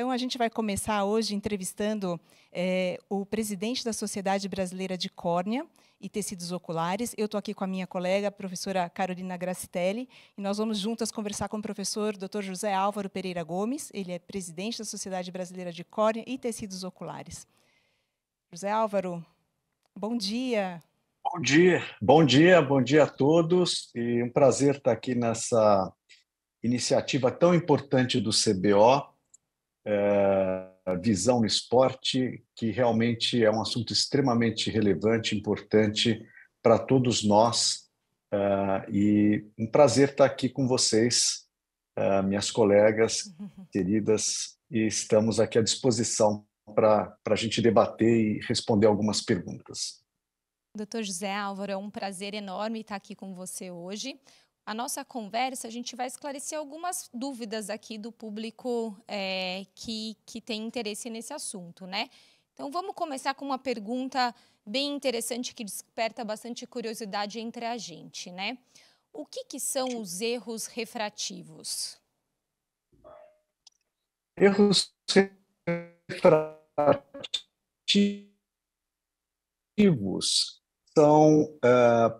Então, a gente vai começar hoje entrevistando é, o presidente da Sociedade Brasileira de Córnea e Tecidos Oculares. Eu estou aqui com a minha colega, a professora Carolina Gracitelli, e nós vamos juntas conversar com o professor Dr. José Álvaro Pereira Gomes. Ele é presidente da Sociedade Brasileira de Córnea e Tecidos Oculares. José Álvaro, bom dia. Bom dia, bom dia, bom dia a todos. E um prazer estar aqui nessa iniciativa tão importante do CBO eh, visão no esporte, que realmente é um assunto extremamente relevante, importante para todos nós. Eh, e um prazer estar aqui com vocês, eh, minhas colegas queridas, e estamos aqui à disposição para a gente debater e responder algumas perguntas. Doutor José Álvaro, é um prazer enorme estar aqui com você hoje a nossa conversa, a gente vai esclarecer algumas dúvidas aqui do público é, que, que tem interesse nesse assunto, né? Então, vamos começar com uma pergunta bem interessante que desperta bastante curiosidade entre a gente, né? O que, que são os erros refrativos? Erros refrativos são uh,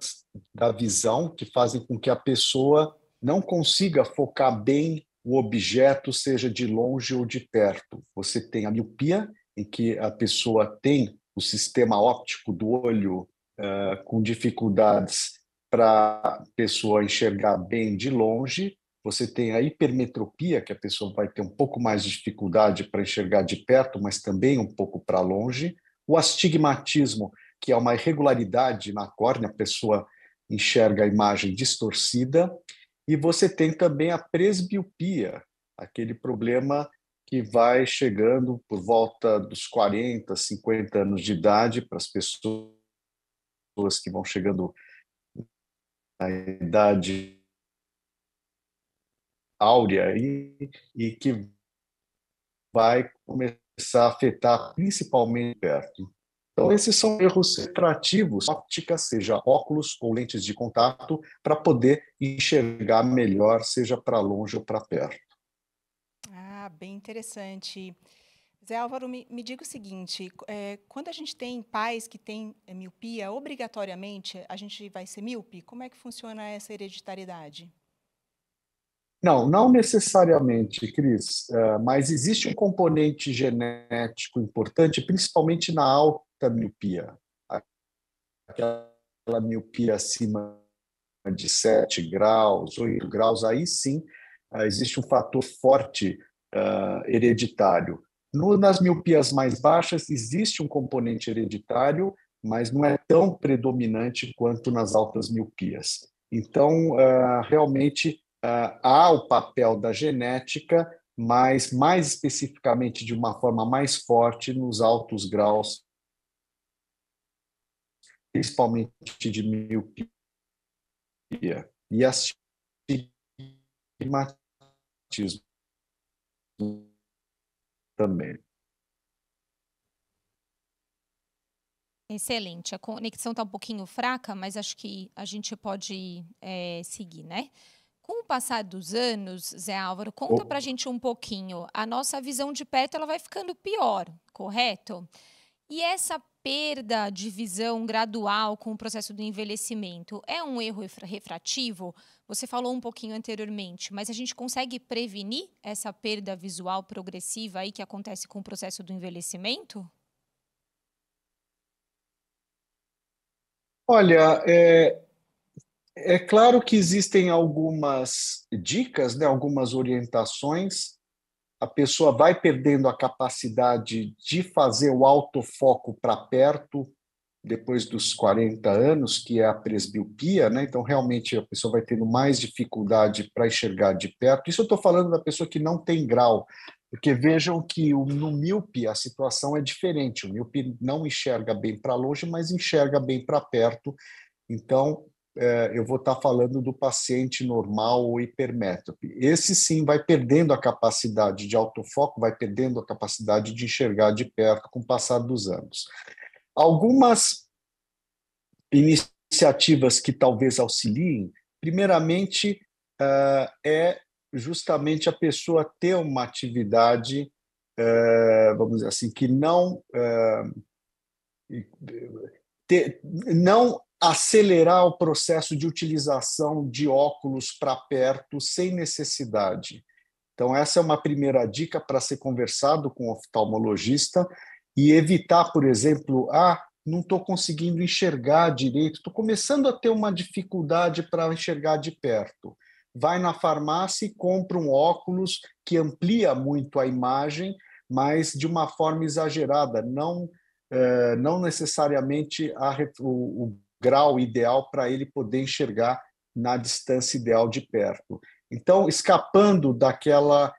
da visão que fazem com que a pessoa não consiga focar bem o objeto, seja de longe ou de perto. Você tem a miopia, em que a pessoa tem o sistema óptico do olho uh, com dificuldades para a pessoa enxergar bem de longe. Você tem a hipermetropia, que a pessoa vai ter um pouco mais de dificuldade para enxergar de perto, mas também um pouco para longe. O astigmatismo, que é uma irregularidade na córnea, a pessoa enxerga a imagem distorcida, e você tem também a presbiopia, aquele problema que vai chegando por volta dos 40, 50 anos de idade para as pessoas que vão chegando na idade áurea e, e que vai começar a afetar principalmente perto. Então, esses são erros refrativos, óptica, seja óculos ou lentes de contato, para poder enxergar melhor, seja para longe ou para perto. Ah, bem interessante. Zé Álvaro, me, me diga o seguinte: é, quando a gente tem pais que têm é, miopia, obrigatoriamente a gente vai ser míope? Como é que funciona essa hereditariedade? Não, não necessariamente, Cris, é, mas existe um componente genético importante, principalmente na alta miopia, aquela miopia acima de 7 graus, 8 graus, aí sim eh, existe um fator forte uh, hereditário. No, nas miopias mais baixas, existe um componente hereditário, mas não é tão predominante quanto nas altas miopias. Então, uh, realmente, uh, há o papel da genética, mas mais especificamente de uma forma mais forte nos altos graus principalmente de miopia e astigmatismo também. Excelente. A conexão está um pouquinho fraca, mas acho que a gente pode é, seguir, né? Com o passar dos anos, Zé Álvaro, conta oh. para a gente um pouquinho. A nossa visão de perto ela vai ficando pior, correto? E essa perda de visão gradual com o processo do envelhecimento é um erro refrativo? Você falou um pouquinho anteriormente, mas a gente consegue prevenir essa perda visual progressiva aí que acontece com o processo do envelhecimento? Olha, é, é claro que existem algumas dicas, né, algumas orientações a pessoa vai perdendo a capacidade de fazer o autofoco para perto depois dos 40 anos, que é a presbiopia, né? Então, realmente, a pessoa vai tendo mais dificuldade para enxergar de perto. Isso eu estou falando da pessoa que não tem grau, porque vejam que no míope a situação é diferente. O míope não enxerga bem para longe, mas enxerga bem para perto. Então, eh, eu vou estar tá falando do paciente normal ou hipermétrope. Esse sim vai perdendo a capacidade de autofoco, vai perdendo a capacidade de enxergar de perto com o passar dos anos. Algumas iniciativas que talvez auxiliem, primeiramente, eh, é justamente a pessoa ter uma atividade, eh, vamos dizer assim, que não. ter, não acelerar o processo de utilização de óculos para perto sem necessidade. Então, essa é uma primeira dica para ser conversado com o oftalmologista e evitar, por exemplo, ah, não estou conseguindo enxergar direito, estou começando a ter uma dificuldade para enxergar de perto. Vai na farmácia e compra um óculos que amplia muito a imagem, mas de uma forma exagerada, não, eh, não necessariamente a, o, o grau ideal para ele poder enxergar na distância ideal de perto. Então, escapando daquela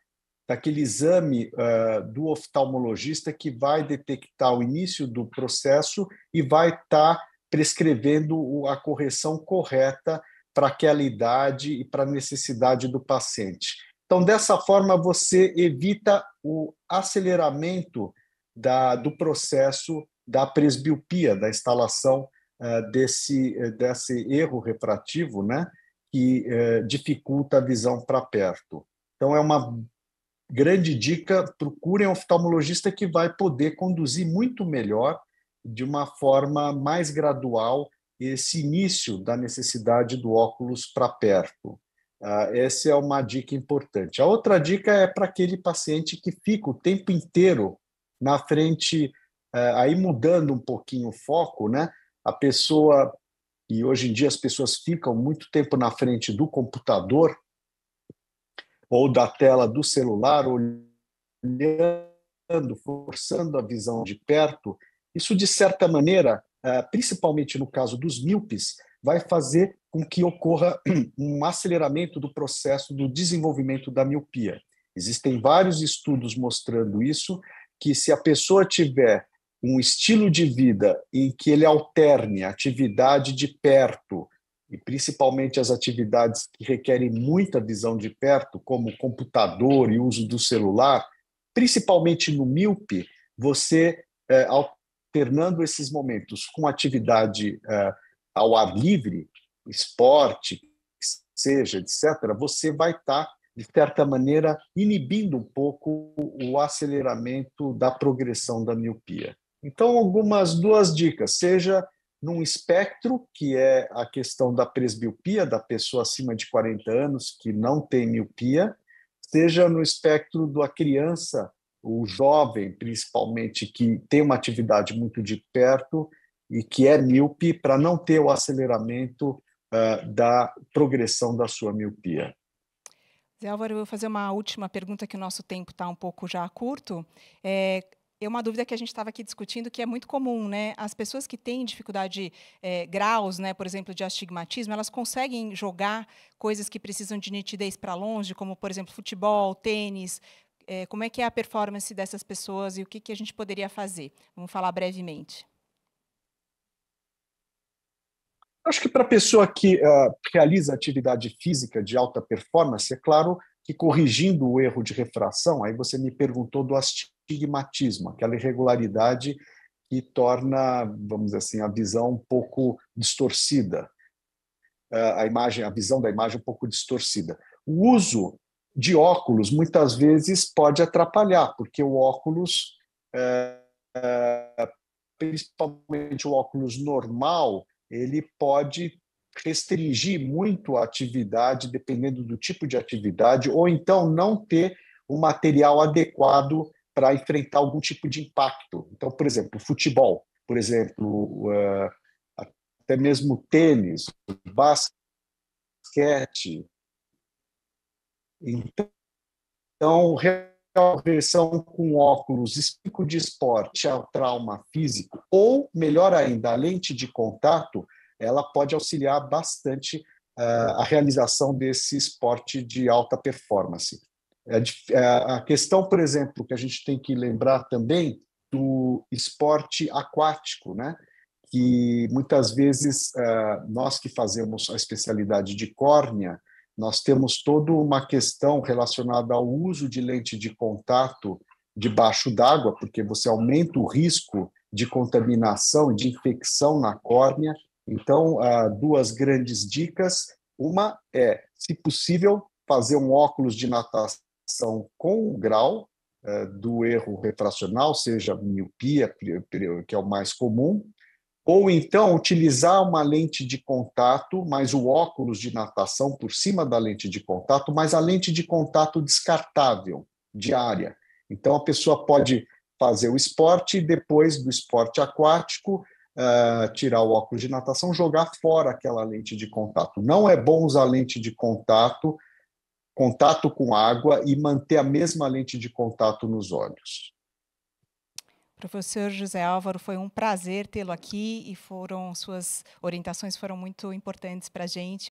daquele exame uh, do oftalmologista que vai detectar o início do processo e vai estar tá prescrevendo a correção correta para aquela idade e para a necessidade do paciente. Então, dessa forma, você evita o aceleramento da, do processo da presbiopia, da instalação eh, desse, eh, desse erro refrativo, né? que eh, dificulta a visão para perto. Então, é uma grande dica: procurem um oftalmologista que vai poder conduzir muito melhor, de uma forma mais gradual, esse início da necessidade do óculos para perto. Ah, essa é uma dica importante. A outra dica é para aquele paciente que fica o tempo inteiro na frente, aí mudando um pouquinho o foco, né? a pessoa, e hoje em dia as pessoas ficam muito tempo na frente do computador ou da tela do celular, olhando, forçando a visão de perto, isso, de certa maneira, eh, principalmente no caso dos míopes, vai fazer com que ocorra um aceleramento do processo do desenvolvimento da miopia. Existem vários estudos mostrando isso, que se a pessoa tiver um estilo de vida em que ele alterne atividade de perto e principalmente as atividades que requerem muita visão de perto, como computador e uso do celular, principalmente no míope, você eh, alternando esses momentos com atividade eh, ao ar livre, esporte, seja, etc., você vai estar, tá, de certa maneira, inibindo um pouco o aceleramento da progressão da miopia. Então, algumas duas dicas, seja num espectro, que é a questão da presbiopia, da pessoa acima de 40 anos que não tem miopia, seja no espectro da criança, o jovem, principalmente, que tem uma atividade muito de perto e que é míope, para não ter o aceleramento uh, da progressão da sua miopia. Zé Álvaro, eu vou fazer uma última pergunta, que o nosso tempo está um pouco já curto. É, é uma dúvida que a gente estava aqui discutindo que é muito comum, né? As pessoas que têm dificuldade é, graus, né, por exemplo, de astigmatismo, elas conseguem jogar coisas que precisam de nitidez para longe, como por exemplo futebol, tênis. É, como é que é a performance dessas pessoas e o que, que a gente poderia fazer? Vamos falar brevemente. Acho que para a pessoa que uh, realiza atividade física de alta performance, é claro que corrigindo o erro de refração, aí você me perguntou do astigmatismo estigmatismo, aquela irregularidade que torna, vamos dizer assim, a visão um pouco distorcida, ah, a imagem, a visão da imagem um pouco distorcida. O uso de óculos muitas vezes pode atrapalhar, porque o óculos, eh, principalmente o óculos normal, ele pode restringir muito a atividade, dependendo do tipo de atividade, ou então não ter o material adequado para enfrentar algum tipo de impacto. Então, por exemplo, futebol, por exemplo, ah, até mesmo tênis, basquete. Então, regressão com óculos, espico de esporte ao trauma físico, ou melhor ainda, a lente de contato, ela pode auxiliar bastante ah, a realização desse esporte de alta performance. É é, a questão, por exemplo, que a gente tem que lembrar também do esporte aquático, né? que muitas vezes é, nós que fazemos a especialidade de córnea, nós temos toda uma questão relacionada ao uso de lente de contato debaixo d'água, porque você aumenta o risco de contaminação, de infecção na córnea. Então, ah, duas grandes dicas. Uma é, se possível, fazer um óculos de natação com o grau é, do erro refracional, seja miopia, que é o mais comum, ou então utilizar uma lente de contato, mas o óculos de natação por cima da lente de contato, mas a lente de contato descartável, diária. Então a pessoa pode fazer o esporte e depois do esporte aquático, uh, tirar o óculos de natação, jogar fora aquela lente de contato. Não é bom usar lente de contato contato com água e manter a mesma lente de contato nos olhos. Professor José Álvaro, foi um prazer tê-lo aqui e foram suas orientações foram muito importantes para a gente.